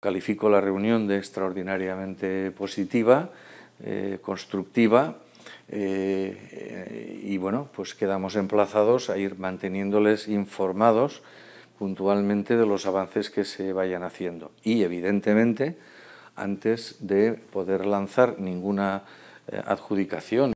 Califico la reunión de extraordinariamente positiva, eh, constructiva eh, y bueno, pues quedamos emplazados a ir manteniéndoles informados puntualmente de los avances que se vayan haciendo. Y evidentemente, antes de poder lanzar ninguna eh, adjudicación.